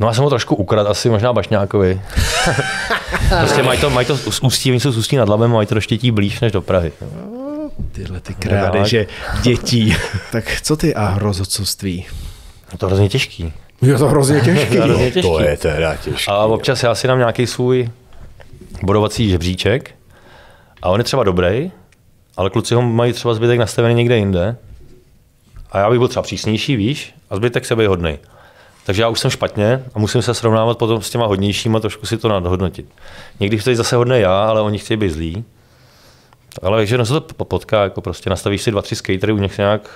No já jsem ho trošku ukrad, asi možná Bašňákovi. prostě mají to, mají to z ústí, oni jsou z ústí nad labem, mají to doštětí blíž než do Prahy. Tyhle ty no, krádeže dětí. tak co ty a rozhodcovství? No to hrozně těžký. Je to hrozně těžký. No, to, hrozně těžký. to je teda těžký. A občas já si dám nějaký svůj bodovací žebříček a on je třeba dobrý, ale kluci ho mají třeba zbytek nastavený někde jinde. A já bych byl třeba přísnější, víš, a zbytek sebe hodnej. Takže já už jsem špatně a musím se srovnávat potom s těma hodnějšíma, trošku si to nadhodnotit. Někdy chci zase hodné já, ale oni chtějí být zlí. Ale takže no se to potká, jako prostě nastavíš si dva, tři skatery, u nich nějak...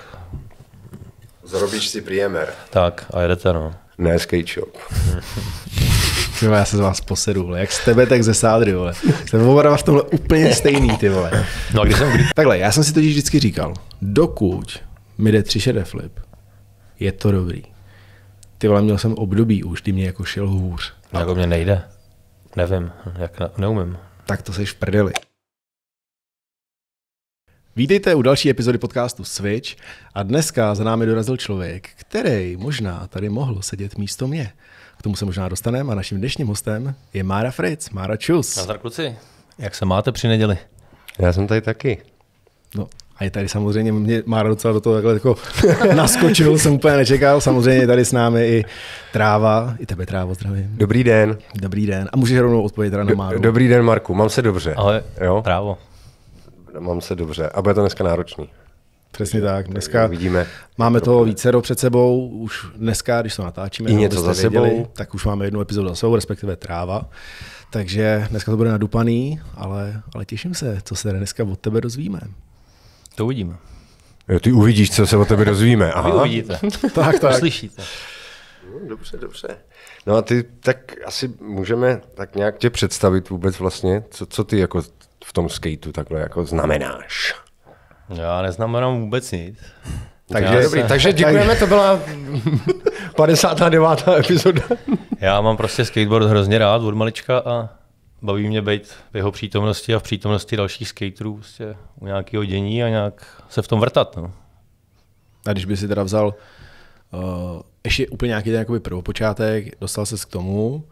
Zarobíš si příjemer. Tak a jedete, no. Ne skate shop. Tyhle, já se z vás posedu, vole. jak z tebe, tak ze sádry, vole. Jsem oba v tomhle úplně stejný, ty vole. No a když jsem... Takhle, já jsem si totiž vždycky říkal, dokud mi jde tři šede flip, je to dobrý ty vole, měl jsem období už, ty mě jako šel hůř. No. Jako mě nejde. Nevím, jak na, neumím. Tak to seš v prdeli. Vítejte u další epizody podcastu Switch a dneska za námi dorazil člověk, který možná tady mohl sedět místo mě. K tomu se možná dostaneme a naším dnešním hostem je Mára Fritz. Mára, čus. Nazdar kluci, jak se máte při neděli? Já jsem tady taky. No, a je tady samozřejmě, mě Mára docela do toho takhle jako naskočil, jsem úplně nečekal. Samozřejmě je tady s námi i Tráva, i tebe Trávo, zdravím. Dobrý den. Dobrý den. A můžeš rovnou odpovědět na Máru. Dobrý den, Marku, mám se dobře. Ale jo? Trávo. Mám se dobře. A bude to dneska náročný. Přesně tak. Dneska vidíme. Máme toho vícero před sebou. Už dneska, když to natáčíme, I něco za sebou. Věděli, tak už máme jednu epizodu za sebou, respektive tráva. Takže dneska to bude nadupaný, ale, ale těším se, co se dneska od tebe dozvíme. To uvidíme. Jo, ty uvidíš, co se o tebe dozvíme. Aha. Vy uvidíte. tak, tak. Uslyšíte. No, dobře, dobře. No a ty tak asi můžeme tak nějak tě představit vůbec vlastně, co, co ty jako v tom skateu takhle jako znamenáš. Já neznamenám vůbec nic. Takže, dobrý, se... takže děkujeme, to byla 59. epizoda. Já mám prostě skateboard hrozně rád od malička a baví mě být v jeho přítomnosti a v přítomnosti dalších skaterů prostě u nějakého dění a nějak se v tom vrtat. No. A když by si teda vzal uh, ještě úplně nějaký ten jakoby prvopočátek, dostal ses k tomu,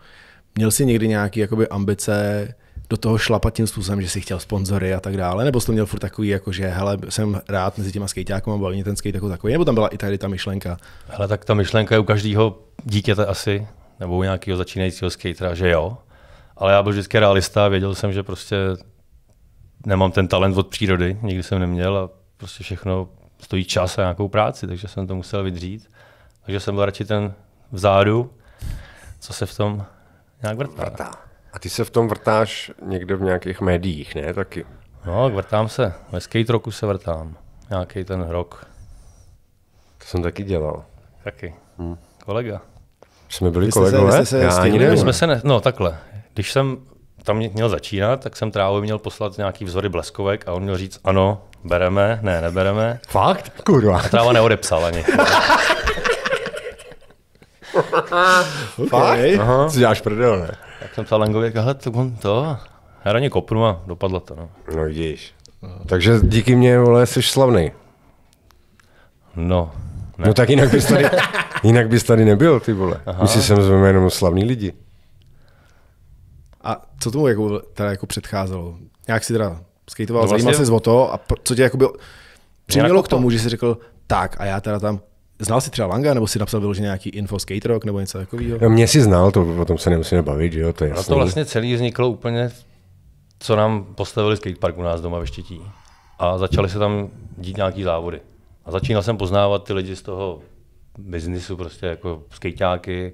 měl jsi někdy nějaký jakoby ambice do toho šlapat tím způsobem, že si chtěl sponzory a tak dále, nebo jsi to měl furt takový, jako že hele, jsem rád mezi těma skejťákama, baví mě ten skate jako takový, nebo tam byla i tady ta myšlenka? Hele, tak ta myšlenka je u každého dítěte asi, nebo u nějakého začínajícího skatera, že jo, ale já byl vždycky realista, věděl jsem, že prostě nemám ten talent od přírody, nikdy jsem neměl a prostě všechno stojí čas a nějakou práci, takže jsem to musel vydřít. Takže jsem byl radši ten vzádu, co se v tom nějak vrtá. vrtá. A ty se v tom vrtáš někde v nějakých médiích, ne taky? No, vrtám se. Ve skate roku se vrtám. Nějaký ten rok. To jsem taky dělal. Taky. Hmm. Kolega. Jsme byli kolegové? Se, se já ani nevím. My jsme se ne... No, takhle. Když jsem tam měl začínat, tak jsem trávu měl poslat nějaký vzory bleskovek a on měl říct ano, bereme, ne, nebereme. Fakt? Kurva. A Tráva neodepsal ani. okay. Fakt? Aha. Co děláš prdel, ne? Tak jsem psal Langově, hele, to on to. Já raně kopnu a dopadlo to. No, no vidíš. Takže díky mě, vole, jsi slavný. No. no ne. No tak jinak bys tady, jinak bys tady nebyl, ty vole. Aha. Myslíš, že sem jenom slavný lidi. A co tomu jako, teda jako předcházelo? Nějak si teda skateoval, no vlastně... zajímal se o to a co tě jakoby přimělo jako k tomu, že jsi řekl, tak a já teda tam Znal jsi třeba Langa, nebo si napsal že nějaký info skate rock, nebo něco takového? No, mě si znal, to o tom se nemusíme bavit, že jo, to je jasný. A to vlastně celý vzniklo úplně, co nám postavili skatepark u nás doma ve Štětí. A začaly se tam dít nějaký závody. A začínal jsem poznávat ty lidi z toho biznisu, prostě jako skateáky,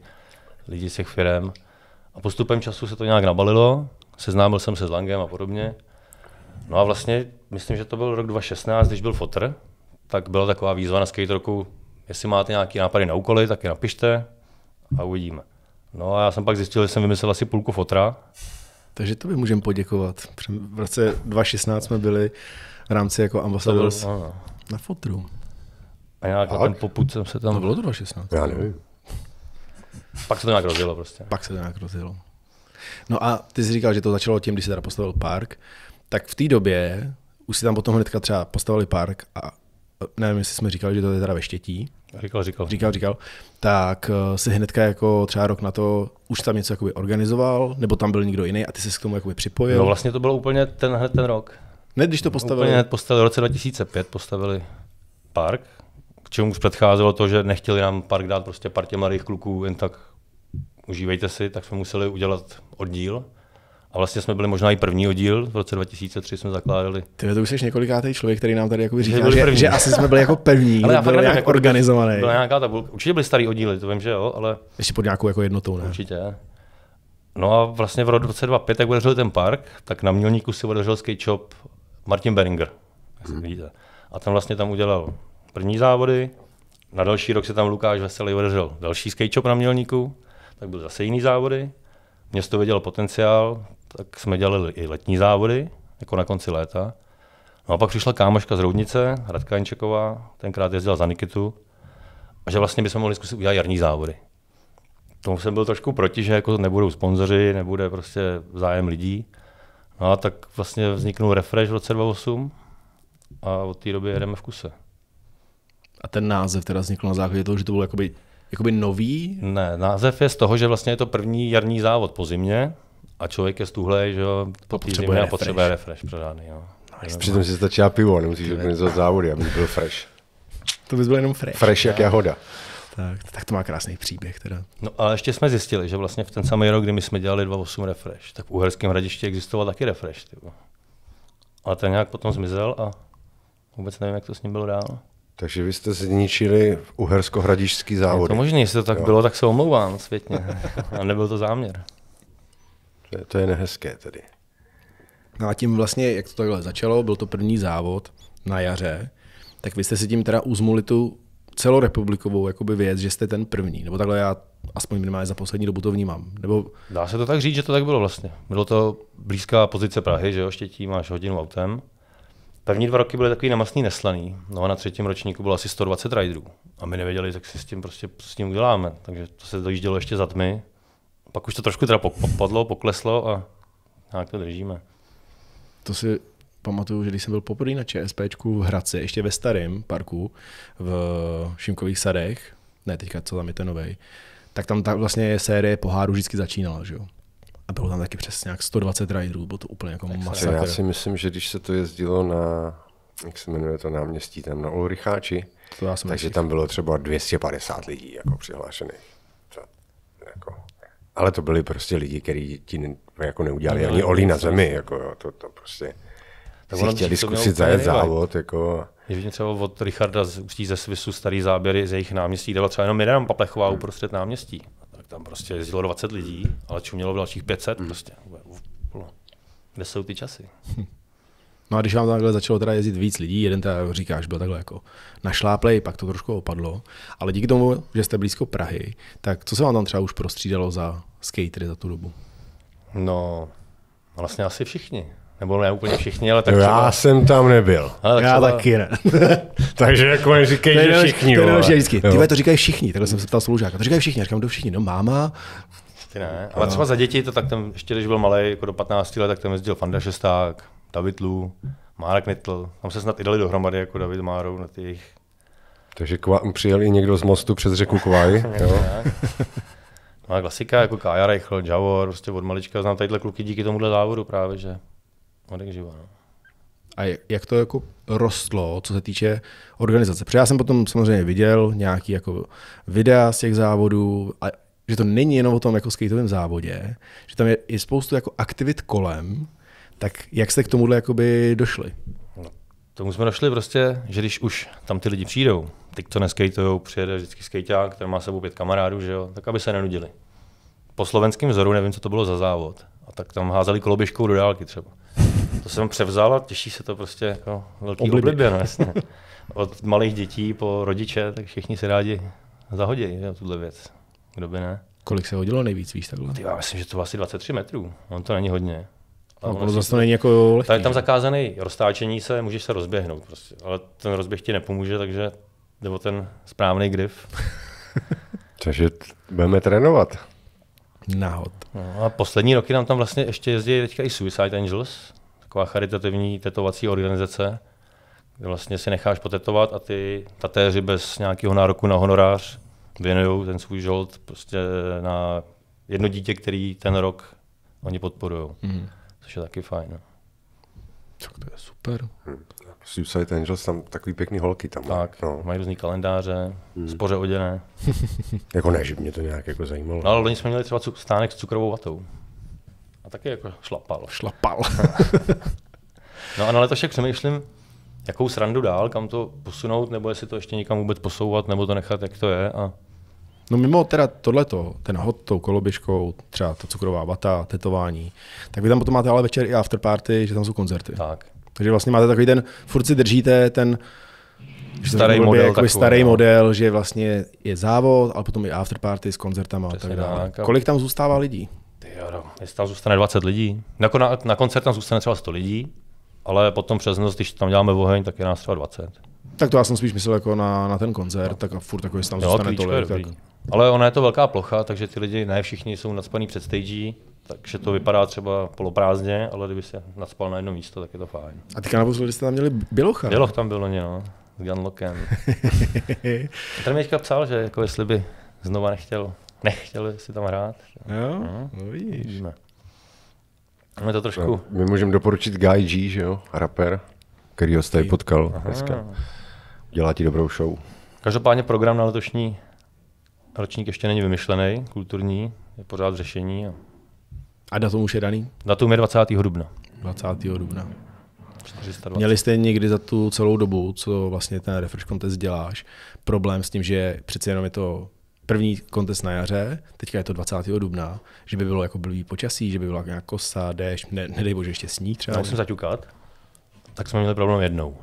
lidi z těch firm. A postupem času se to nějak nabalilo, seznámil jsem se s Langem a podobně. No a vlastně, myslím, že to byl rok 2016, když byl fotr, tak byla taková výzva na skate roku, jestli máte nějaké nápady na úkoly, tak je napište a uvidíme. No a já jsem pak zjistil, že jsem vymyslel asi půlku fotra. Takže to by můžeme poděkovat. V roce 2016 jsme byli v rámci jako ambasadors na fotru. A nějak a ten poput jsem se tam... To bylo 2016. Já nevím. Pak se to nějak rozjelo prostě. Pak se to nějak rozjelo. No a ty jsi říkal, že to začalo tím, když se teda postavil park, tak v té době už si tam potom hnedka třeba postavili park a nevím, jestli jsme říkali, že to je teda ve Štětí. Říkal, říkal. Říkal, říkal. Tak eh, si hnedka jako třeba rok na to už tam něco jakoby organizoval, nebo tam byl někdo jiný a ty se k tomu jakoby připojil. No vlastně to bylo úplně ten, hned ten rok. Ne, když to postavili. Úplně hned postavili, v roce 2005 postavili park, k čemu už předcházelo to, že nechtěli nám park dát prostě partě mladých kluků jen tak užívejte si, tak jsme museli udělat oddíl. A vlastně jsme byli možná i první oddíl, v roce 2003 jsme zakládali. Ty to už jsi několikátý člověk, který nám tady jako říká, že, že, asi jsme byli jako první, ale byl nějak jako organizovaný. Byla nějaká tabulka. Určitě byli starý oddíly, to vím, že jo, ale... Ještě pod nějakou jako jednotou, ne? Určitě. No a vlastně v roce 2005, jak otevřel ten park, tak na Mělníku si otevřel skate shop Martin Beringer, hmm. vidíte. A tam vlastně tam udělal první závody, na další rok se tam Lukáš Veselý otevřel další skate shop na Mělníku tak byly zase jiný závody. Město vidělo potenciál, tak jsme dělali i letní závody, jako na konci léta. No a pak přišla kámoška z Roudnice, Radka Jančeková, tenkrát jezdila za Nikitu, a že vlastně bychom mohli zkusit udělat jarní závody. Tomu jsem byl trošku proti, že jako nebudou sponzoři, nebude prostě zájem lidí. No a tak vlastně vzniknul Refresh v roce 2008 a od té doby jedeme v kuse. A ten název teda vznikl na základě toho, že to byl jakoby jakoby nový? Ne, název je z toho, že vlastně je to první jarní závod po zimě a člověk je stuhlej, že jo, po té zimě a potřebuje refresh pořádný. No. Nice. No, no. Přitom si stačí pivo, nemusíš organizovat závody, aby byl fresh. To by byl jenom fresh. Fresh jak jahoda. Tak, tak to má krásný příběh teda. No ale ještě jsme zjistili, že vlastně v ten samý rok, kdy my jsme dělali 2.8 refresh, tak v Uherském hradišti existoval taky refresh. Tyvo. Ale ten nějak potom zmizel a vůbec nevím, jak to s ním bylo dál. Takže vy jste zničili uhersko-hradišský závod. Je to možný, jestli to tak jo. bylo, tak se omlouvám světně. A nebyl to záměr. To je, to je nehezké tedy. No a tím vlastně, jak to takhle začalo, byl to první závod na jaře, tak vy jste si tím teda uzmuli tu celorepublikovou jakoby věc, že jste ten první, nebo takhle já aspoň minimálně za poslední dobu to vnímám. Nebo... Dá se to tak říct, že to tak bylo vlastně. Bylo to blízká pozice Prahy, že jo, Štětí máš hodinu autem. První dva roky byly takový namastný neslaný, no a na třetím ročníku bylo asi 120 riderů. A my nevěděli, jak si s tím prostě s tím uděláme. Takže to se dojíždělo ještě za tmy. Pak už to trošku teda popadlo, pokleslo a nějak to držíme. To si pamatuju, že když jsem byl poprvé na ČSPčku v Hradci, ještě ve starém parku v Šimkových sadech, ne teďka, co tam je ten novej, tak tam ta vlastně série poháru, vždycky začínala, že jo? a bylo tam taky přesně jak 120 riderů, bylo to úplně jako masakr. Já si myslím, že když se to jezdilo na, jak se jmenuje to náměstí, tam na Ulricháči, takže tam bylo třeba 250 lidí jako přihlášených. To, jako. Ale to byli prostě lidi, kteří ti jako neudělali ani olí na zemi, prostě. jako to, to prostě tak si chtěli zkusit zajet závod. Jako. Když mě třeba od Richarda z Ústí ze Svisu starý záběry z jejich náměstí byla třeba jenom Miriam Paplechová hmm. uprostřed náměstí tam prostě jezdilo 20 lidí, ale čumělo dalších 500 mm. prostě. Kde jsou ty časy? Hm. No a když vám takhle začalo teda jezdit víc lidí, jeden teda říkáš, byl takhle jako našláplej, pak to trošku opadlo, ale díky tomu, že jste blízko Prahy, tak co se vám tam třeba už prostřídalo za skatery za tu dobu? No, vlastně asi všichni. Nebo ne úplně všichni, ale tak Já třeba... jsem tam nebyl. Ale tak Já třeba... taky ne. Takže jako říkají, že všichni. To, je vždycky. Ty to říkají všichni, takhle jsem se ptal spolužáka. To říkají všichni, říkám, to všichni, no máma. Ty ne. Ale třeba za děti, to tak tam ještě, když byl malý, jako do 15 let, tak tam jezdil Fanda Šesták, David Lu, Márek Nitl. Tam se snad i dali dohromady jako David Márou na těch. Takže kva... přijel i někdo z mostu přes řeku Kvaj. No a klasika, jako Kája Reichl, Javor, prostě od malička znám tadyhle kluky díky tomuhle závodu právě, že jak živa, no. A jak to jako rostlo, co se týče organizace? Protože já jsem potom samozřejmě viděl nějaký jako videa z těch závodů, a že to není jenom o tom jako skateovém závodě, že tam je, i spoustu jako aktivit kolem, tak jak jste k tomuhle jakoby došli? No, tomu jsme došli prostě, že když už tam ty lidi přijdou, ty, co neskejtujou, přijede vždycky skejťák, který má sebou pět kamarádů, že jo, tak aby se nenudili. Po slovenském vzoru nevím, co to bylo za závod, a tak tam házeli koloběžkou do dálky třeba to jsem převzal a těší se to prostě jako velký oblibě, oblibě no, jasně. Od malých dětí po rodiče, tak všichni se rádi zahodí na tuhle věc. Kdo by ne? Kolik se hodilo nejvíc, víš takhle? Ty, já myslím, že to bylo asi 23 metrů, on no, to není hodně. no, ono zase to není jako lehký. je tam no. zakázaný roztáčení se, můžeš se rozběhnout, prostě. ale ten rozběh ti nepomůže, takže nebo ten správný grif. takže budeme trénovat. Nahod. No a poslední roky nám tam vlastně ještě jezdí teďka i Suicide Angels, taková charitativní tetovací organizace, kde vlastně si necháš potetovat a ty tatéři bez nějakého nároku na honorář věnují ten svůj žolt prostě na jedno dítě, který ten rok oni podporují. Mm. Což je taky fajn. No. Tak to je super. Hmm. Suicide Angels, tam takový pěkný holky tam. Tak, no. mají různý kalendáře, hmm. spoře oděné. jako ne, že mě to nějak jako zajímalo. No, ale oni jsme měli třeba stánek s cukrovou vatou. A taky jako šlapal. Šlapal. no a na letošek přemýšlím, jakou srandu dál, kam to posunout, nebo jestli to ještě někam vůbec posouvat, nebo to nechat, jak to je. A... No mimo teda tohleto, ten hod tou koloběžkou, třeba ta cukrová vata, tetování, tak vy tam potom máte ale večer i party, že tam jsou koncerty. Tak. Takže vlastně máte takový ten, furt si držíte ten, že starý blbě, model, takový, starý no. model, že vlastně je závod, ale potom i party s koncertama Přesně a tak dále. Tak Kolik tam zůstává lidí? jo, no. jestli tam zůstane 20 lidí, Na, jako na, na koncert tam zůstane třeba 100 lidí, ale potom přes noc, když tam děláme oheň, tak je nás třeba 20. Tak to já jsem spíš myslel jako na, na ten koncert, no. tak a furt jako jestli tam jo, zůstane tolik. Tak... Ale ona je to velká plocha, takže ty lidi ne všichni jsou nadspaní před stage, takže to vypadá třeba poloprázdně, ale kdyby se nadspal na jedno místo, tak je to fajn. A teďka naposledy jste tam měli Bělocha. Běloch tam bylo ne, no, s Gunlockem. ten mi teďka psal, že jako jestli by znova nechtěl nechtěl si tam hrát. Jo, no, no vidíš. Ne. Máme to trošku... No, my můžeme doporučit Guy G, že jo, rapper, který ho tady potkal Aha. dneska. Dělá ti dobrou show. Každopádně program na letošní ročník ještě není vymyšlený, kulturní, je pořád v řešení. A, a datum už je daný? Datum je 20. dubna. 20. dubna. 420. Měli jste někdy za tu celou dobu, co vlastně ten refresh contest děláš, problém s tím, že přece jenom je to první kontest na jaře, teďka je to 20. dubna, že by bylo jako blbý počasí, že by bylo nějaká kosa, déšť, ne, nedej bože ještě sníh třeba. Mohl jsem zaťukat, tak jsme měli problém jednou.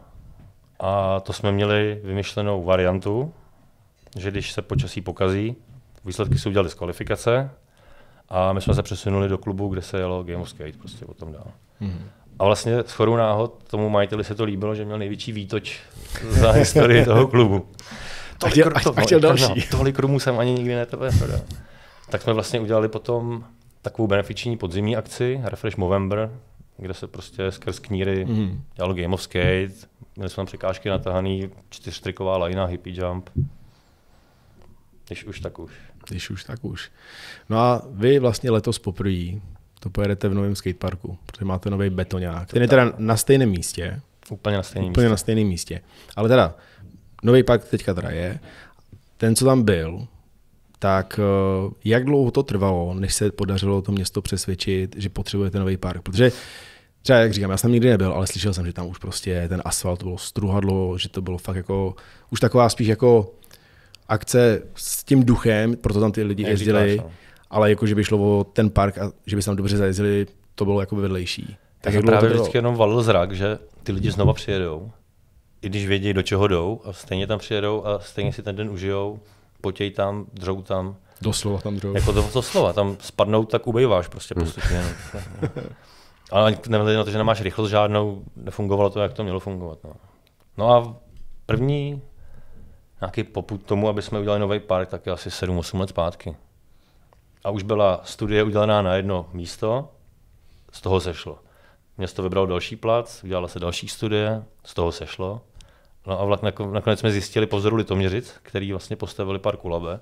A to jsme měli vymyšlenou variantu, že když se počasí pokazí, výsledky se udělali z kvalifikace a my jsme se přesunuli do klubu, kde se jelo Game of Skate, prostě o tom dál. Mm-hmm. A vlastně s náhod tomu majiteli se to líbilo, že měl největší výtoč za historii toho klubu tolik, a chtěl, to, a chtěl další. No, tolik rumů jsem ani nikdy neprodal. tak jsme vlastně udělali potom takovou benefiční podzimní akci, Refresh Movember, kde se prostě skrz kníry mm. dělalo Game of Skate, měli jsme tam překážky natahaný, čtyřstriková lajna, hippie jump. Když už, tak už. Když už, tak už. No a vy vlastně letos poprvé to pojedete v novém skateparku, protože máte nový betoňák. Ten je teda na stejném místě. Úplně na stejném místě. Úplně na stejném místě. Ale teda nový park teďka teda je, ten, co tam byl, tak eh, jak dlouho to trvalo, než se podařilo to město přesvědčit, že potřebujete nový park? Protože třeba, jak říkám, já jsem nikdy nebyl, ale slyšel jsem, že tam už prostě ten asfalt bylo struhadlo, že to bylo fakt jako, už taková spíš jako akce s tím duchem, proto tam ty lidi Jak jezdili, říkáš, no. ale jako, že by šlo o ten park a že by se tam dobře zajezdili, to bylo jako vedlejší. Tak, tak jak právě vždycky jenom valil zrak, že ty lidi znova přijedou i když vědí, do čeho jdou a stejně tam přijedou a stejně si ten den užijou, potějí tam, dřou tam. Doslova tam dřou. Jako do, slova, tam spadnou, tak ubejváš prostě hmm. postupně. No. Ale nevzhledě na to, že nemáš rychlost žádnou, nefungovalo to, jak to mělo fungovat. No, no a první nějaký poput tomu, aby jsme udělali nový park, tak je asi 7-8 let zpátky. A už byla studie udělaná na jedno místo, z toho sešlo. Město vybralo další plac, udělala se další studie, z toho sešlo. No a vlak nakonec jsme zjistili po vzoru Litoměřic, který vlastně postavili park Labe,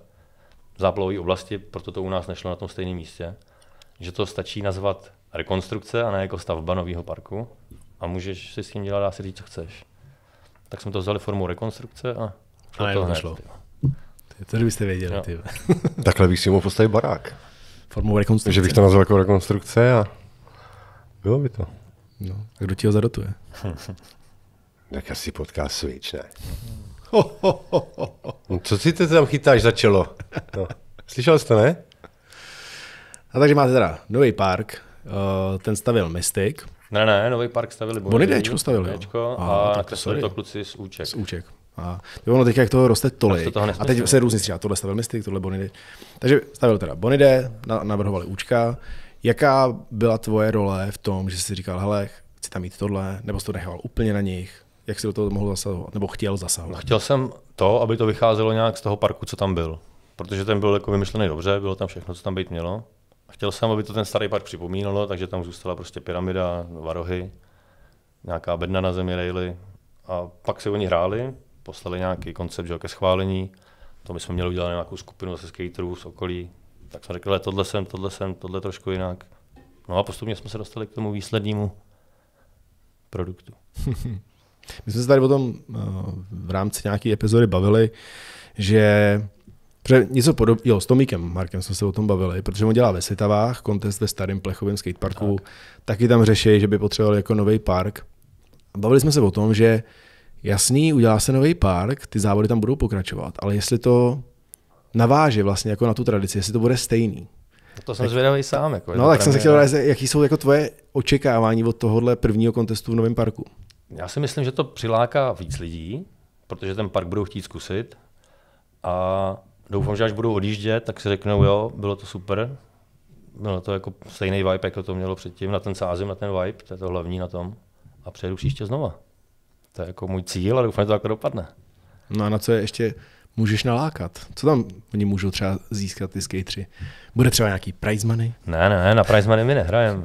záplavové oblasti, proto to u nás nešlo na tom stejném místě, že to stačí nazvat rekonstrukce a ne jako stavba nového parku a můžeš si s tím dělat, asi říct, co chceš. Tak jsme to vzali formou rekonstrukce a, a to nešlo. To byste věděli. No. Takhle bych si mohl postavit barák. Formou rekonstrukce. Že bych to nazval jako rekonstrukce a bylo by to. No, a kdo ti ho zadotuje? Tak asi potká Switch, ne? Ho, ho, ho, ho. No, co si ty tam chytáš za čelo? No. Slyšel jste, ne? A takže máte teda nový park, eh, ten stavil Mystic. Ne, ne, nový park stavili Bony. Bony Dčko stavili. Dčko a nakreslili to kluci z Úček. Z Úček. A ono teď, jak toho roste tolik. To toho a teď se různě střídá. Tohle stavil Mystic, tohle Bonide. Takže stavil teda Bonide. navrhovali Účka. Jaká byla tvoje role v tom, že jsi říkal, hele, chci tam mít tohle, nebo jsi to nechal úplně na nich? jak si do toho mohl zasahovat, nebo chtěl zasahovat? Chtěl jsem to, aby to vycházelo nějak z toho parku, co tam byl. Protože ten byl jako vymyšlený dobře, bylo tam všechno, co tam být mělo. Chtěl jsem, aby to ten starý park připomínalo, takže tam zůstala prostě pyramida, varohy, nějaká bedna na zemi, rejly. A pak si oni hráli, poslali nějaký koncept že, ke schválení. To my jsme měli udělat nějakou skupinu zase skaterů z okolí. Tak jsme řekli, tohle jsem, tohle jsem, tohle trošku jinak. No a postupně jsme se dostali k tomu výslednímu produktu. My jsme se tady o tom eh, v rámci nějaké epizody bavili, že Protože něco podob... jo, s Tomíkem Markem jsme se o tom bavili, protože on dělá ve Sitavách kontest ve starém plechovém skateparku, tak. taky tam řeší, že by potřeboval jako nový park. Bavili jsme se o tom, že jasný, udělá se nový park, ty závody tam budou pokračovat, ale jestli to naváže vlastně jako na tu tradici, jestli to bude stejný. No to jsem tak, zvědavý sám. Jako no tak jsem se chtěl, jaký jsou jako tvoje očekávání od tohohle prvního kontestu v novém parku? Já si myslím, že to přiláká víc lidí, protože ten park budou chtít zkusit a doufám, že až budou odjíždět, tak si řeknou, jo, bylo to super, bylo to jako stejný vibe, jako to mělo předtím, na ten sázím, na ten vibe, to je to hlavní na tom a přejdu příště znova. To je jako můj cíl a doufám, že to jako dopadne. No a na co je ještě můžeš nalákat? Co tam oni můžou třeba získat ty skateři? Bude třeba nějaký prize money? Ne, ne, na prize money my nehrajeme.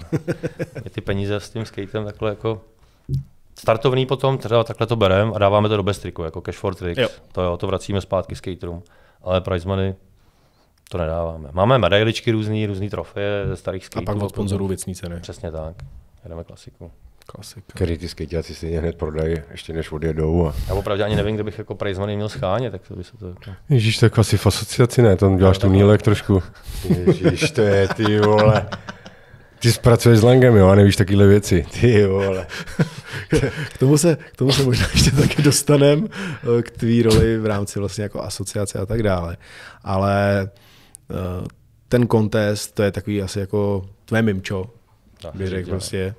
ty peníze s tím skatem takhle jako startovný potom, třeba takhle to bereme a dáváme to do bestriku, jako cash for tricks. Jo. To, jo, to vracíme zpátky skaterům. Ale prize money to nedáváme. Máme medailičky různý, různý trofeje ze starých skaterů. A pak od sponzorů věcní ceny. Přesně tak. Jedeme klasiku. Klasika. Který ty skejťáci si hned prodají, ještě než odjedou. A... Já opravdu ani nevím, kde bych jako prize money měl schánět, tak to by se to... Ježíš, tak jako asi v asociaci ne, tam děláš no, tu no, nílek no. trošku. Ježíš, to je ty vole. Ty zpracuješ s langem, jo, a nevíš takovéhle věci. Ty vole. k, tomu se, k tomu se možná ještě taky dostanem eh, k tvý roli v rámci vlastně jako asociace a tak dále. Ale eh, ten kontest, to je takový asi jako tvé mimčo, bych řekl prostě.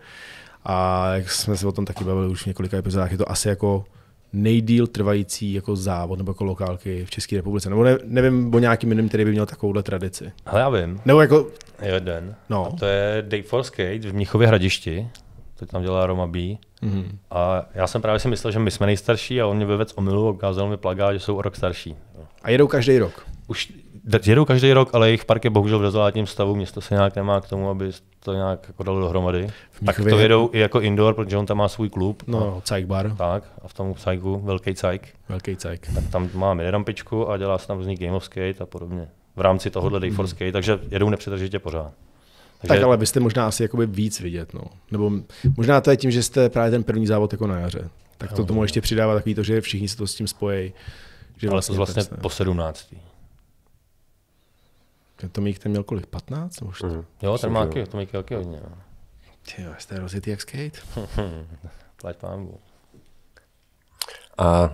A jak jsme se o tom taky bavili už v několika epizodách, je to asi jako nejdíl trvající jako závod nebo jako lokálky v České republice. Nebo ne, nevím o nějakým jiným, který by měl takovouhle tradici. Ale já vím. Nebo jako... Jeden. No. A to je Day for Skate v Mnichově hradišti. To tam dělá Roma B. Mm-hmm. A já jsem právě si myslel, že my jsme nejstarší a on mě vyvedl omilu a ukázal mi plagát, že jsou o rok starší. A jedou každý rok? Už jedou každý rok, ale jejich park je bohužel v dezolátním stavu, město se nějak nemá k tomu, aby to nějak jako dalo dohromady. tak to jedou i jako indoor, protože on tam má svůj klub. No, Cajk bar. Tak, a v tom Cajku, velký Cajk. Velký Cajk. Tak tam má rampičku a dělá se tam různý game of skate a podobně. V rámci tohohle Day for mm-hmm. Skate, takže jedou nepřetržitě pořád. Takže... Tak ale vy jste možná asi jakoby víc vidět, no. Nebo možná to je tím, že jste právě ten první závod jako na jaře. Tak to tomu ještě přidává takový to, že všichni se to s tím spojí. Že vlastně, ale to vlastně po 17. Tomík ten měl kolik? 15? Už mm. Jo, ten má taky, Tomík taky hodně. No. Ty jo, jste rozjetý jak skate. Plať pánbu. A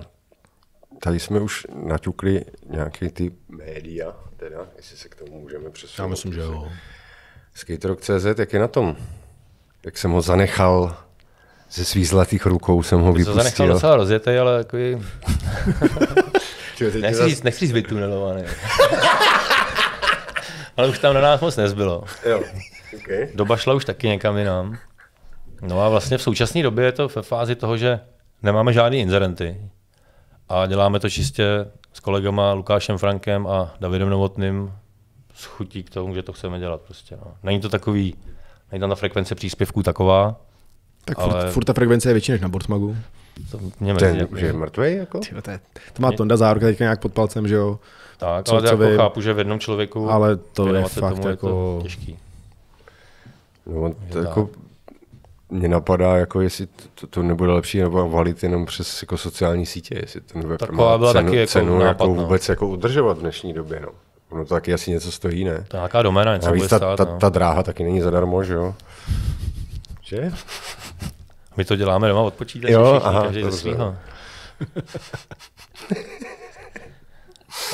tady jsme už naťukli nějaké ty média, teda, jestli se k tomu můžeme přesunout. Já myslím, že jo. Skaterok.cz, jak je na tom? Jak jsem ho zanechal ze svých zlatých rukou, jsem ho vypustil. Jsem To zanechal docela rozjetý, ale takový... nechci, říct, nechci říct vytunelovaný. ale už tam na nás moc nezbylo. Jo. Okay. Doba šla už taky někam jinam. No a vlastně v současné době je to ve fázi toho, že nemáme žádný inzerenty a děláme to čistě s kolegama Lukášem Frankem a Davidem Novotným s chutí k tomu, že to chceme dělat. Prostě, no. Není to takový, není tam ta frekvence příspěvků taková. Tak ale... furt, furt, ta frekvence je větší než na Bortmagu. To, mě mrzí, Ten, jako, že je jako. mrtvej Jako? Tyjo, to, je, to má Tonda Záruka teďka nějak pod palcem, že jo? Tak, co, ale co jako vím, chápu, že v jednom člověku ale to je fakt tomu, jako... je to jako- těžký. No, to je jako, mě napadá, jako jestli to, to nebude lepší nebo valit jenom přes jako sociální sítě, jestli to nebude Taková byla cenu, taky jako cenu jako nápad, jako vůbec no. jako udržovat v dnešní době. No. Ono to taky asi něco stojí, ne? To je nějaká doména, něco bude ta, stát, ta, no. ta dráha taky není zadarmo, že jo? Že? My to děláme doma od počítače, jo, všichni, aha, každý ze svýho.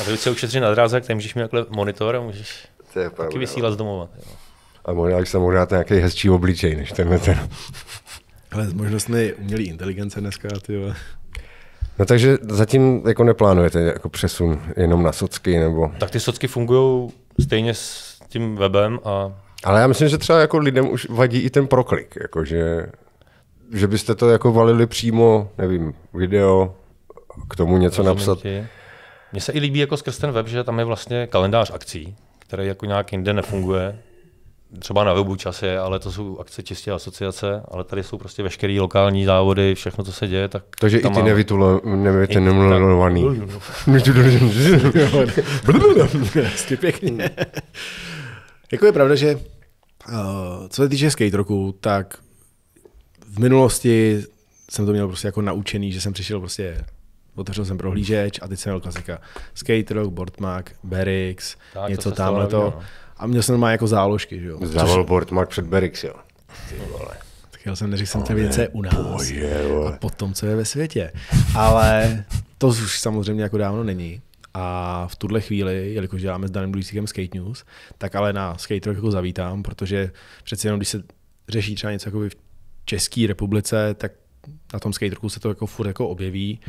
A se ušetřit na dráze, tak můžeš mít takhle monitor a můžeš to je taky vysílat no. z domova. A možná se mohl dát nějaký hezčí obličej než tenhle ten. Ale s možnostmi umělý inteligence dneska, ty jo. No takže zatím jako neplánujete jako přesun jenom na socky nebo? Tak ty socky fungují stejně s tím webem a... Ale já myslím, že třeba jako lidem už vadí i ten proklik, jako že, že byste to jako valili přímo, nevím, video, k tomu něco Rozumím napsat. Ti. Mně se i líbí jako skrz ten web, že tam je vlastně kalendář akcí, který jako nějak jinde nefunguje. Třeba na webu časy, ale to jsou akce čistě asociace, ale tady jsou prostě veškeré lokální závody, všechno, co se děje. Tak Takže i ty nevytulo, nevíte, nemluvaný. Pěkně. Jako je pravda, že uh, co se týče skate roku, tak v minulosti jsem to měl prostě jako naučený, že jsem přišel prostě otevřel jsem prohlížeč a teď jsem měl klasika. Skate Rock, Bortmak, Berix, tak, něco tamhle to. No. A měl jsem má jako záložky, že jo. Zavol Což... Bortmak před Berix, jo. Tak já jsem neřekl, jsem chtěl vědět, u nás. Bože, a potom, co je ve světě. Ale to už samozřejmě jako dávno není. A v tuhle chvíli, jelikož děláme s Danem Dulísíkem Skate News, tak ale na Skate Rock jako zavítám, protože přeci jenom, když se řeší třeba něco jako v České republice, tak na tom skate se to jako furt jako objeví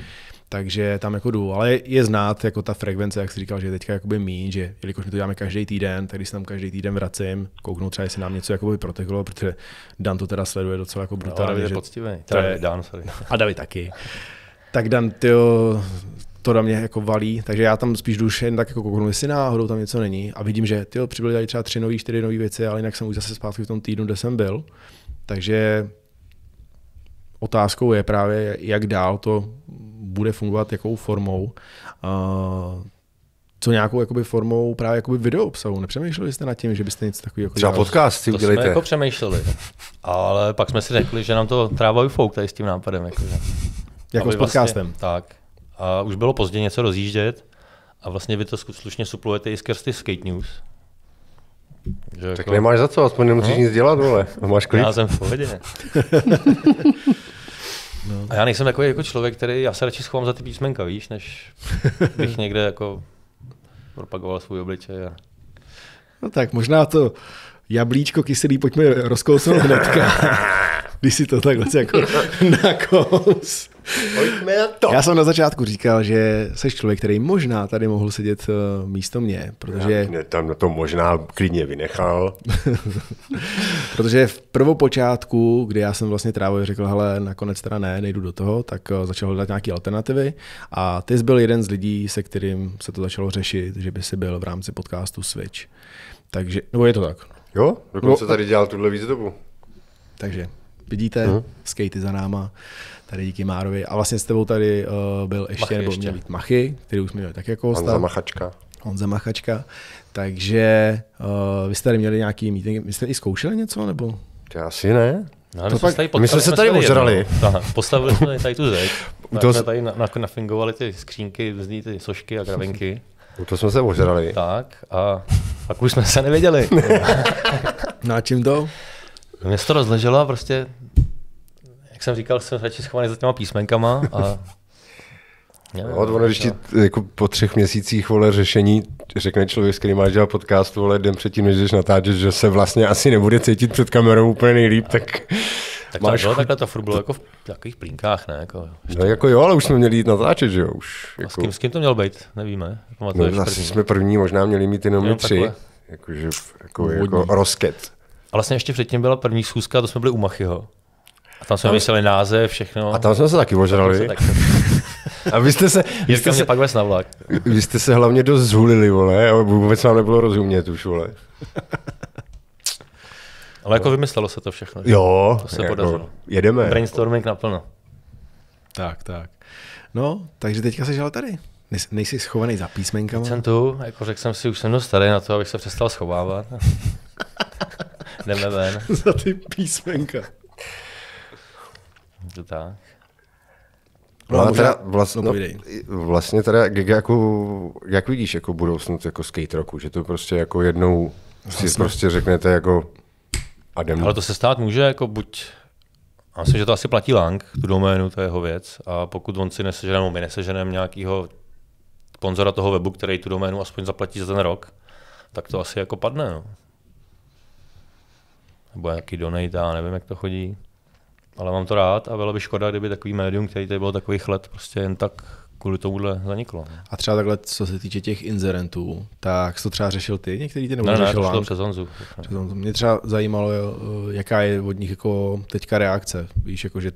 takže tam jako jdu. Ale je znát jako ta frekvence, jak jsi říkal, že je teďka jakoby mín, že jelikož my to děláme každý týden, tak když se tam každý týden vracím, kouknu třeba, jestli nám něco jakoby proteklo, protože Dan to teda sleduje docela jako no, brutálně. No, David je že... poctivý. To je... Dan, sorry. A David taky. tak Dan, ty to na mě jako valí, takže já tam spíš jdu jen tak jako kouknu, jestli náhodou tam něco není a vidím, že ty přibyly tady třeba tři nové, čtyři nové věci, ale jinak jsem už zase zpátky v tom týdnu, kde jsem byl. Takže otázkou je právě, jak dál to bude fungovat jakou formou. Uh, co nějakou jakoby formou právě jakoby video obsahu. Nepřemýšleli jste nad tím, že byste něco takového jako Třeba dělali? podcast si udělejte. To jsme jako přemýšleli, ale pak jsme si řekli, že nám to tráva vyfouk tady s tím nápadem. Jakože. Jako Aby s vlastně podcastem. Vlastně, tak. A už bylo pozdě něco rozjíždět a vlastně vy to slušně suplujete i skrz ty skate news. Že tak jako... nemáš za co, aspoň nemusíš no. nic dělat, vole. máš klid. Já jsem v pohodě. No. A já nejsem takový jako člověk, který, já se radši schovám za ty písmenka, víš, než bych někde jako propagoval svůj obličej. A... No tak možná to jablíčko kyselý, pojďme rozkousnout hnedka. Když si to takhle vlastně jako kous. Pojďme na to. Já jsem na začátku říkal, že jsi člověk, který možná tady mohl sedět eh, místo mě, protože... Já tam na to možná klidně vynechal. protože v prvopočátku, kdy já jsem vlastně trávil, řekl, hele, nakonec teda ne, nejdu do toho, tak eh, začal hledat nějaké alternativy a ty jsi byl jeden z lidí, se kterým se to začalo řešit, že by si byl v rámci podcastu Switch. Takže, nebo je to tak. Jo? Dokonce no, tady dělal tuhle výzdobu. Takže vidíte, uh-huh. Mhm. skatey za náma, tady díky Márovi. A vlastně s tebou tady uh, byl ještě, Machy nebo ještě. měl být Machy, který už měl tak jako Honza Machačka. Honza Machačka. Takže uh, vy jste tady měli nějaký meeting, vy jste i zkoušeli něco, nebo? To asi ne. No, to my, pak, tady pod... my jsme se tady ožrali. Postavili jsme tady tu zeď. to... jsme tady na, na, nafingovali ty skřínky, různý ty sošky a kravenky. To jsme se ožrali. Tak a pak už jsme se nevěděli. no a čím to? Mě se to rozleželo a prostě, jak jsem říkal, jsem radši schovaný za těma písmenkama a No, ono, když ti jako po třech měsících vole řešení řekne člověk, s kterým máš dělat podcast, vole, den předtím, než jdeš natáčet, že se vlastně asi nebude cítit před kamerou úplně nejlíp, tak tak máš tam takhle to furt bylo jako v takových plínkách, ne? Jako, no, jako jo, ale už jsme měli jít natáčet, že jo? Už, jako... a s, jako- kým, s kým to měl být? Nevíme. no, asi první. jsme první možná měli mít jenom jo, tři. Takhle. Jakože, jako, jako rozket. A vlastně ještě předtím byla první schůzka, to jsme byli u Machyho. A tam jsme tam... mysleli název, všechno. A tam jsme se taky ožrali. A vy jste se... Vy jste se, pak na vlak. Vy jste se hlavně dost zhulili, vole, a vůbec vám nebylo rozumět už, vole. Ale jako vymyslelo se to všechno. Jo, to se jako podařilo. Jedeme. Brainstorming naplno. Tak, tak. No, takže teďka jsi ale tady. Nejsi schovaný za písmenkama? Jsem tu, jako řekl jsem si, už jsem dost starý na to, abych se přestal schovávat. Jdeme ven. za ty písmenka. To tak. No, ale teda vlastně, no, no vlastně teda jak, jako, jak vidíš jako budoucnost jako skate roku, že to prostě jako jednou si vlastně- prostě řeknete jako a jdem. Ale to se stát může, jako buď a myslím, že to asi platí Lang, tu doménu, to je jeho věc. A pokud on si nesežene, nebo my neseženeme nějakého sponzora toho webu, který tu doménu aspoň zaplatí za ten rok, tak to asi jako padne. No. Nebo nějaký donate, já nevím, jak to chodí. Ale mám to rád a bylo by škoda, kdyby takový médium, který tady bylo takový chlet, prostě jen tak kvůli tomuhle zaniklo. No. A třeba takhle, co se týče těch inzerentů, tak jsi to třeba řešil ty, některý ty nebo ne, ne, řešil ne, to přes Honzu. Přes Honzu. Mě třeba zajímalo, eh, jaká je od nich jako teďka reakce. Víš, jako, že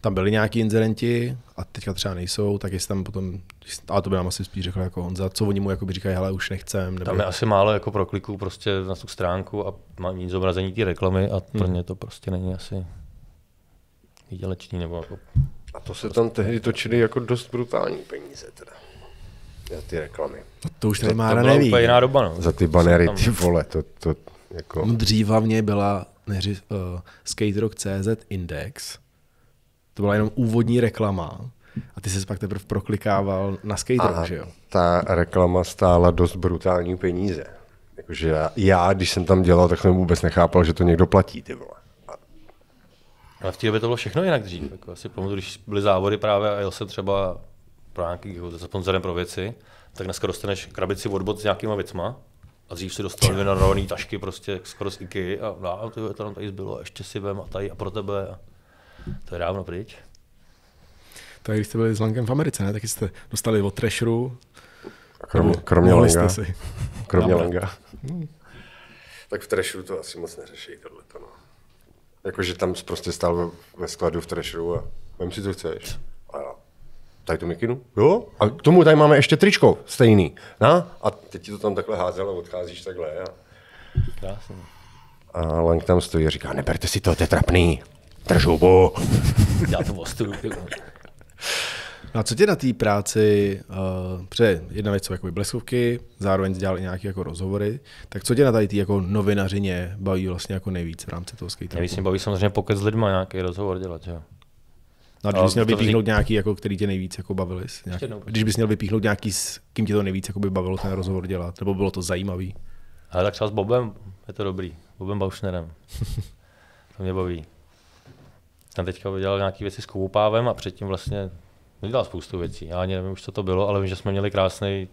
tam byli nějaký inzerenti a teďka třeba nejsou, tak jestli tam potom, A to by nám asi spíš řekl jako Honza, co oni mu říkají, hele, už nechcem. Nebo... Tam je asi málo jako prokliků prostě na tu stránku a má mít zobrazení té reklamy a pro hmm. ně to prostě není asi výdělečný nebo jako a to se tam tehdy točily jako dost brutální peníze teda. Za ty reklamy. A no to už tady Mára neví. To jiná doba, no. Za ty banery, ty vole, to, to jako... No dřív hlavně byla neři, uh, eh, skaterock.cz index. To byla jenom úvodní reklama. A ty se pak teprve proklikával na skaterock, že jo? ta reklama stála dost brutální peníze. Jakože já, já, když jsem tam dělal, tak jsem vůbec nechápal, že to někdo platí, ty vole. Ale v té době to bylo všechno jinak dřív. Jako asi pamatuju, když byly závody právě a jel jsem třeba pro nějaký, jako, sponzorem pro věci, tak dneska dostaneš krabici odbod s nějakýma věcma, a dřív si dostal dvě narované tašky prostě skoro z IKEA a no, ty, to tam tady zbylo, ještě si vem a tady a pro tebe. A to je dávno pryč. Tak když jste byli s Lankem v Americe, ne, tak jste dostali od Trashru. Kromě, kromě Langa. Kromě Langa. Hmm. Tak v Trashru to asi moc neřeší tohle. No. Jakože tam prostě stál ve skladu v trasheru a vem si, co chceš. A já, tady tu mikinu? Jo. A k tomu tady máme ještě tričko stejný. Na? No, a teď ti to tam takhle házel a odcházíš takhle. A... A Lang tam stojí a říká, neberte si to, to je trapný. bo. Já to ostruji. No a co tě na té práci, uh, eh, pře jedna věc jsou jako bleskovky, zároveň dělal i nějaké jako rozhovory, tak co tě na tady tý jako novinařině baví vlastně jako nejvíc v rámci toho skate? Nejvíc mě baví samozřejmě pokud s lidmi nějaký rozhovor dělat, že No a když bys měl vypíchnout nějaký, jako, který tě nejvíc jako bavili, nějak, když bys měl vypíchnout nějaký, s kým tě to nejvíc jako by bavilo ten rozhovor dělat, nebo bylo to zajímavý? Ale tak třeba s Bobem je to dobrý, Bobem Bauschnerem. to mě baví. Tam teďka dělal nějaké věci s Koupávem a předtím vlastně No, dělal spoustu věcí. Já ani nevím už, co to bylo, ale vím, že jsme měli krásný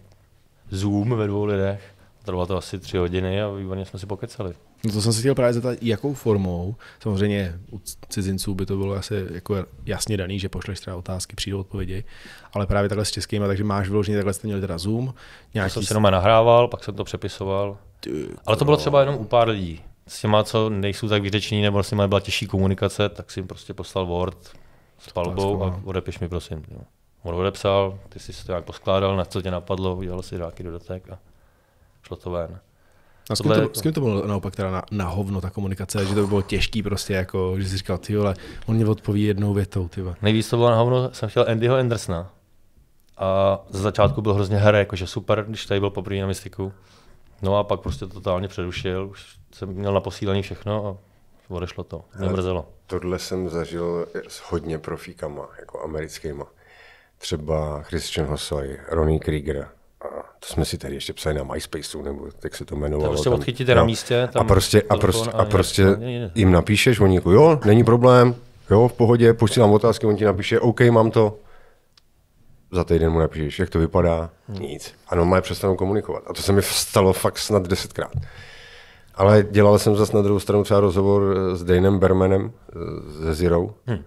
Zoom ve dvou lidech. Trvalo to asi tři hodiny a výborně jsme si pokecali. No to jsem si chtěl právě zeptat, jakou formou, samozřejmě u cizinců by to bylo asi jako jasně daný, že pošleš třeba otázky, přijdou odpovědi, ale právě takhle s českými, takže máš vyloženě takhle jste měli teda Zoom. Nějaký... To jsem se jenom nahrával, pak jsem to přepisoval. Ty, ale to bylo třeba jenom u pár lidí. S těma, co nejsou tak výřeční, nebo s nimi byla těžší komunikace, tak jsem prostě poslal Word, s palbou a no. odepiš mi prosím. Jo. No. On odepsal, ty jsi to nějak poskládal, na co tě napadlo, udělal si nějaký dodatek a šlo to ven. A s, kým to, s kým to bylo naopak teda na, na hovno ta komunikace, že to by bylo těžký prostě, jako, že jsi říkal, ty ale on mě odpoví jednou větou, ty Nejvíc to bylo na hovno, jsem chtěl Andyho Andersna. A ze začátku byl hrozně hra, jakože super, když tady byl poprvé na mystiku. No a pak prostě totálně předušil, už jsem měl na posílení všechno a odešlo to, mě mrzelo tohle jsem zažil s hodně profíkama, jako americkýma. Třeba Christian Hosoj, Ronnie Krieger. A to jsme si tady ještě psali na MySpaceu, nebo jak se to jmenovalo. To prostě tam, odchytíte na no. místě. Tam a prostě, a prostě, a prostě jim napíšeš, oni jako jo, není problém, jo, v pohodě, nám otázky, on ti napíše, OK, mám to, za týden mu napíšeš, jak to vypadá, hmm. nic. A normálně přestanou komunikovat. A to se mi stalo fakt snad desetkrát. Ale dělal jsem zase na druhou stranu třeba rozhovor eh, s Danem Bermanem eh, ze Zero hmm.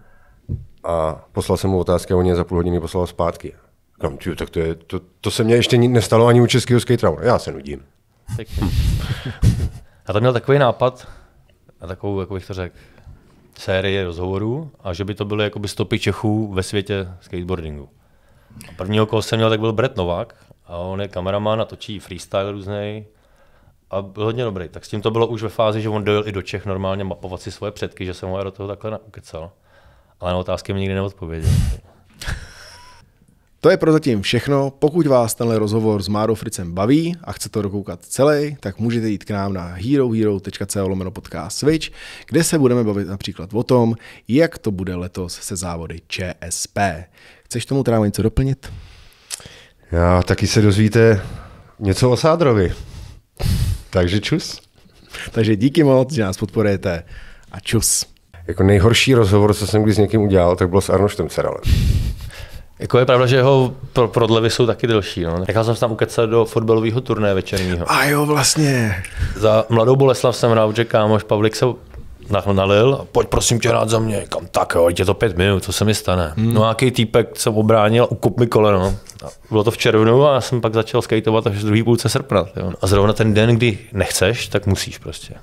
a poslal jsem mu otázky a on je za půl hodiny poslal zpátky. No, tjů, tak to, je, to, to se mně ještě nestalo ani u českého skatera. Já se nudím. Já tam měl takový nápad, a takovou, jak bych to řekl, sérii rozhovorů a že by to byly jakoby stopy Čechů ve světě skateboardingu. A prvního, koho jsem měl, tak byl Brett Novák a on je kameraman a točí freestyle různý a byl hodně dobrý. Tak s tím to bylo už ve fázi, že on dojel i do Čech normálně mapovat si svoje předky, že jsem ho do toho takhle naukecal. Ale na otázky mi nikdy neodpověděl. To je prozatím všechno. Pokud vás tenhle rozhovor s Márou Fricem baví a chcete to dokoukat celý, tak můžete jít k nám na herohero.co lomeno podcast Switch, kde se budeme bavit například o tom, jak to bude letos se závody ČSP. Chceš tomu teda něco doplnit? Já taky se dozvíte něco o Sádrovi. Takže čus. Takže díky moc, že nás podporujete a čus. Jako nejhorší rozhovor, co jsem kdy s někým udělal, tak bylo s Arnoštem Ceralem. Jako je pravda, že jeho pro, prodlevy jsou taky delší. No. Nechal jsem se tam ukecat do fotbalového turné večerního. A jo, vlastně. Za mladou Boleslav jsem hrál, že kámoš Pavlik se nalil, pojď prosím tě hrát za mě. Kam tak, jo, je to pět minut, co se mi stane. Hmm. No nějaký týpek se obránil, ukup mi koleno. No. Bylo to v červnu a já jsem pak začal skateovat až v druhý půlce srpna. Jo. A zrovna ten den, kdy nechceš, tak musíš prostě.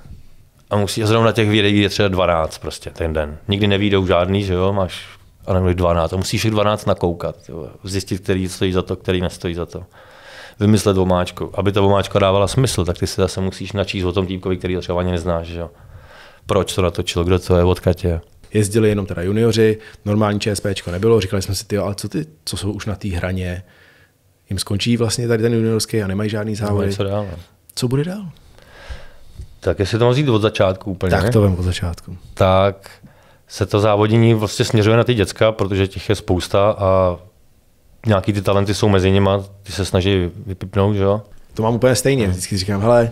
A musí, a zrovna těch videí je třeba 12 prostě ten den. Nikdy nevídou žádný, že jo, máš a nebo 12. A musíš jich 12 nakoukat, jo. zjistit, který stojí za to, který nestojí za to vymyslet omáčku. Aby ta omáčka dávala smysl, tak ty se zase musíš načíst o tom týpkovi, který třeba ani neznáš. Že? proč to natočil, kdo to je, odkud je. Jezdili jenom teda junioři, normální ČSPčko nebylo, říkali jsme si, ty, ale co ty, co jsou už na té hraně, jim skončí vlastně tady ten juniorský a nemají žádný no, závod. co, no. co bude dál? Tak jestli to mám vzít od začátku úplně. Tak to vem od začátku. Tak se to závodění vlastně směřuje na ty děcka, protože těch je spousta a nějaký ty talenty jsou mezi nimi, ty se snaží vypipnout, že jo? To mám úplně stejně, hmm. vždycky říkám, hele,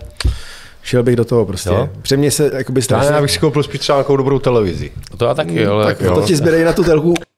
šel bych do toho prostě. Jo? Pře mě se jakoby strašně... Já bych si koupil spíš třeba nějakou dobrou televizi. To já taky, mm, ale... Tak jo. Jako- to ti zběrej na tu telku.